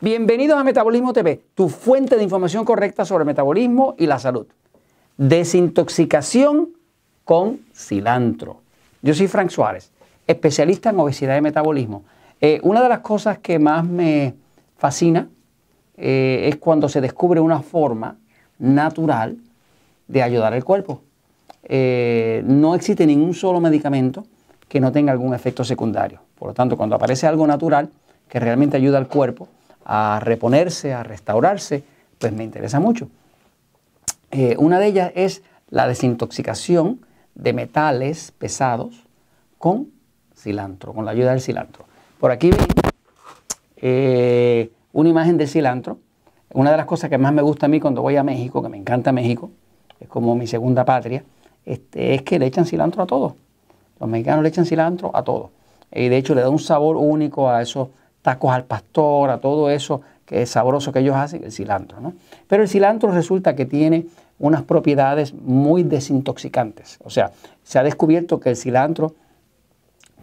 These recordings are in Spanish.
Bienvenidos a Metabolismo TV, tu fuente de información correcta sobre metabolismo y la salud. Desintoxicación con cilantro. Yo soy Frank Suárez, especialista en obesidad y metabolismo. Eh, una de las cosas que más me fascina eh, es cuando se descubre una forma natural de ayudar al cuerpo. Eh, no existe ningún solo medicamento que no tenga algún efecto secundario. Por lo tanto, cuando aparece algo natural que realmente ayuda al cuerpo, a reponerse, a restaurarse, pues me interesa mucho. Eh, una de ellas es la desintoxicación de metales pesados con cilantro, con la ayuda del cilantro. Por aquí ven eh, una imagen de cilantro. Una de las cosas que más me gusta a mí cuando voy a México, que me encanta México, es como mi segunda patria, este, es que le echan cilantro a todo. Los mexicanos le echan cilantro a todo. Y de hecho le da un sabor único a esos tacos al pastor, a todo eso que es sabroso que ellos hacen, el cilantro. ¿no? Pero el cilantro resulta que tiene unas propiedades muy desintoxicantes. O sea, se ha descubierto que el cilantro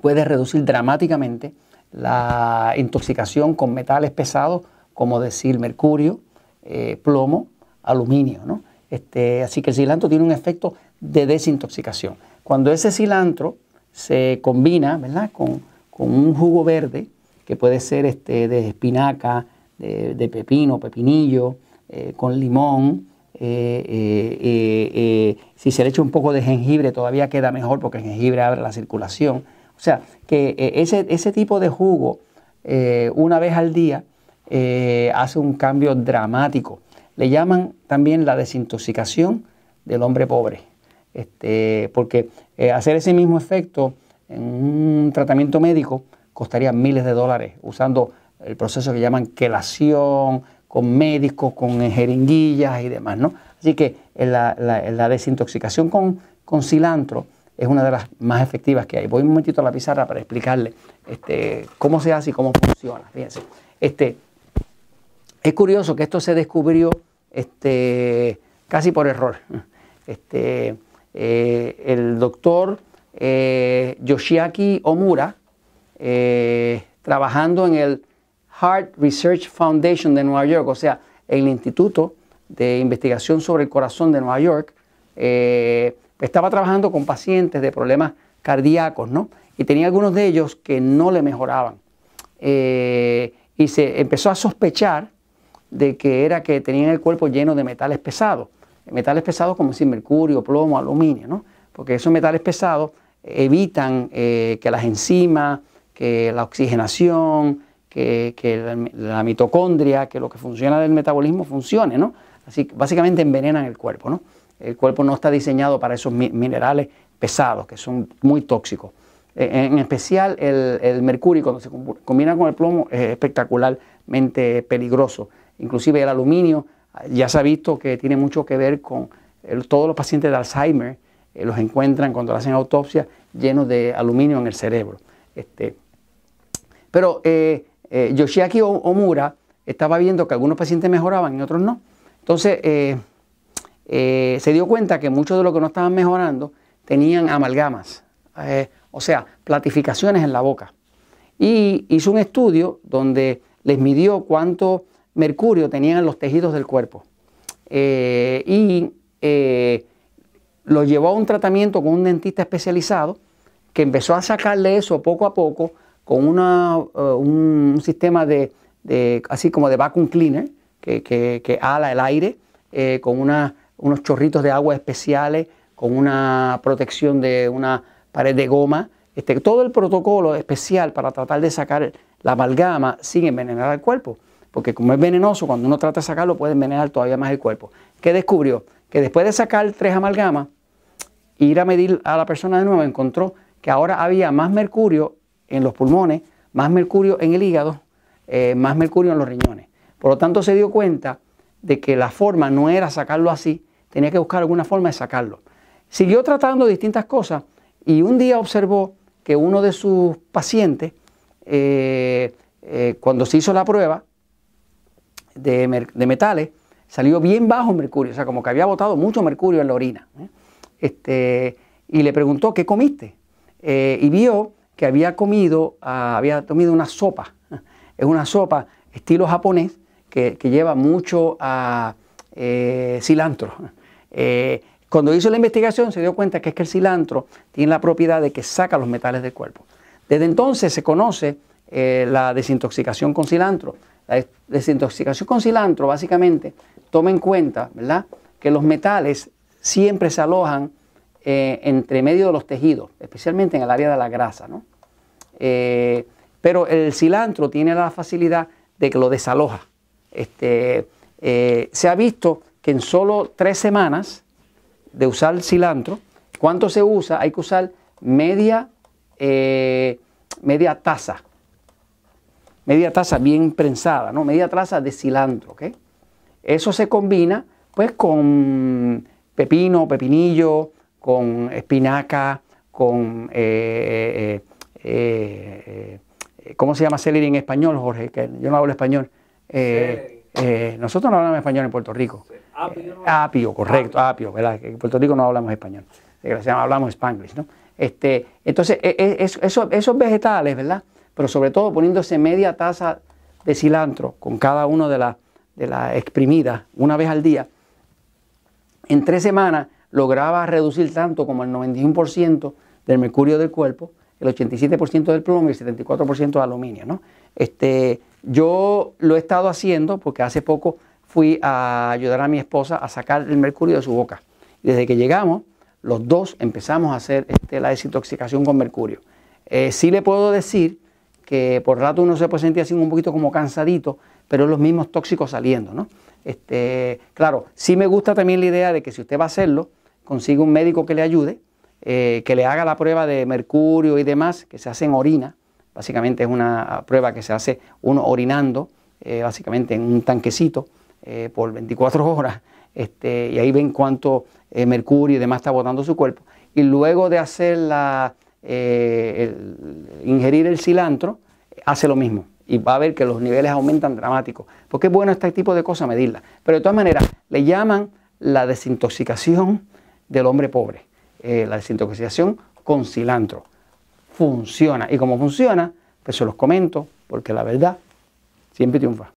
puede reducir dramáticamente la intoxicación con metales pesados, como decir mercurio, eh, plomo, aluminio. ¿no? Este, así que el cilantro tiene un efecto de desintoxicación. Cuando ese cilantro se combina ¿verdad? Con, con un jugo verde, que puede ser este, de espinaca, de, pepino, pepinillo, eh, con limón. Eh, eh, si se le echa un poco de jengibre todavía queda mejor porque el jengibre abre la circulación. O sea, que ese, ese tipo de jugo una vez al día hace un cambio dramático. Le llaman también la desintoxicación del hombre pobre. Este, porque hacer ese mismo efecto en un tratamiento médico costaría miles de dólares usando el proceso que llaman quelación, con médicos, con jeringuillas y demás, ¿no? Así que la, desintoxicación con, con, cilantro es una de las más efectivas que hay. Voy un momentito a la pizarra para explicarle este, cómo se hace y cómo funciona. Fíjense, este, es curioso que esto se descubrió este, casi por error. Este, eh, el doctor eh, Yoshiaki Omura, eh, trabajando en el Heart Research Foundation de Nueva York, o sea, el Instituto de Investigación sobre el Corazón de Nueva York, eh, estaba trabajando con pacientes de problemas cardíacos, ¿no? Y tenía algunos de ellos que no le mejoraban. Eh, y se empezó a sospechar de que era que tenían el cuerpo lleno de metales pesados. Metales pesados como decir mercurio, plomo, aluminio, ¿no? Porque esos metales pesados evitan que las enzimas, que la oxigenación, que, la, mitocondria, que lo que funciona del metabolismo funcione, ¿no? Así que básicamente envenenan el cuerpo, ¿no? El cuerpo no está diseñado para esos minerales pesados que son muy tóxicos. E, en especial el, el mercurio cuando se combina con el plomo es espectacularmente peligroso. Inclusive el aluminio ya se ha visto que tiene mucho que ver con todos los pacientes de Alzheimer, eh, los encuentran cuando hacen autopsia llenos de aluminio en el cerebro. Este, pero eh, eh, Yoshiaki Omura estaba viendo que algunos pacientes mejoraban y otros no. Entonces eh, se dio cuenta que muchos de los que no estaban mejorando tenían amalgamas, o sea, platificaciones en la boca. Y hizo un estudio donde les midió cuánto mercurio tenían los tejidos del cuerpo. y lo llevó a un tratamiento con un dentista especializado que empezó a sacarle eso poco a poco con una, eh, un sistema de, así como de vacuum cleaner que, que, ala el aire, eh, con unos chorritos de agua especiales, con una protección de una pared de goma, este, todo el protocolo especial para tratar de sacar la amalgama sin envenenar al cuerpo, porque como es venenoso, cuando uno trata de sacarlo puede envenenar todavía más el cuerpo. ¿Qué descubrió? Que después de sacar tres amalgamas, ir a medir a la persona de nuevo, encontró que ahora había más mercurio en los pulmones, más mercurio en el hígado, eh, más mercurio en los riñones. Por lo tanto, se dio cuenta de que la forma no era sacarlo así, tenía que buscar alguna forma de sacarlo. Siguió tratando distintas cosas y un día observó que uno de sus pacientes, eh, eh, cuando se hizo la prueba de, metales, salió bien bajo mercurio, o sea, como que había botado mucho mercurio en la orina. Este, y le preguntó, ¿qué comiste? y vio que había comido, ah, había comido una sopa. Es una sopa estilo japonés que, lleva mucho ah, eh, cilantro. Eh, cuando hizo la investigación se dio cuenta que es que el cilantro tiene la propiedad de que saca los metales del cuerpo. Desde entonces se conoce eh, la desintoxicación con cilantro. La desintoxicación con cilantro básicamente toma en cuenta ¿verdad? que los metales siempre se alojan eh, entre medio de los tejidos, especialmente en el área de la grasa. ¿no? Eh, pero el cilantro tiene la facilidad de que lo desaloja. Este, eh, se ha visto que en solo tres semanas de usar cilantro, ¿cuánto se usa? Hay que usar media, media taza, media taza bien prensada, ¿no? media taza de cilantro. Eso se combina pues con pepino, pepinillo, con espinaca, con... Eh, eh, eh, ¿Cómo se llama celery en español, Jorge? Que yo no hablo español. nosotros no hablamos español en Puerto Rico. Apio. correcto, apio. ¿verdad? En Puerto Rico no hablamos español. Hablamos spanglish, ¿no? Este, entonces, e, e, esos, vegetales, ¿verdad? Pero sobre todo poniéndose media taza de cilantro con cada una de las de la exprimidas una vez al día, en tres semanas lograba reducir tanto como el 91% del mercurio del cuerpo, el 87% del plomo y el 74% de aluminio. Este, yo lo he estado haciendo porque hace poco fui a ayudar a mi esposa a sacar el mercurio de su boca. desde que llegamos, los dos empezamos a hacer este, la desintoxicación con mercurio. Eh, sí le puedo decir que por rato uno se puede sentir así un poquito como cansadito, pero los mismos tóxicos saliendo, Este, claro, sí me gusta también la idea de que si usted va a hacerlo, consigue un médico que le ayude, eh, que le haga la prueba de mercurio y demás, que se hace en orina. Básicamente es una prueba que se hace uno orinando, eh, básicamente en un tanquecito eh, por 24 horas, este, y ahí ven cuánto mercurio y demás está botando su cuerpo. Y luego de hacer la, ingerir el cilantro, hace lo mismo y va a ver que los niveles aumentan dramáticos. Porque es bueno este tipo de cosas medirla. Pero de todas maneras, le llaman la desintoxicación del hombre pobre. Eh, la desintoxicación con cilantro. Funciona. Y como funciona, pues se los comento, porque la verdad siempre triunfa.